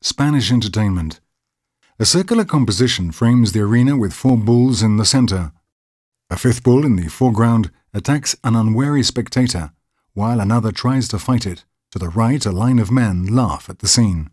Spanish entertainment. A circular composition frames the arena with four bulls in the center. A fifth bull in the foreground attacks an unwary spectator, while another tries to fight it. To the right, a line of men laugh at the scene.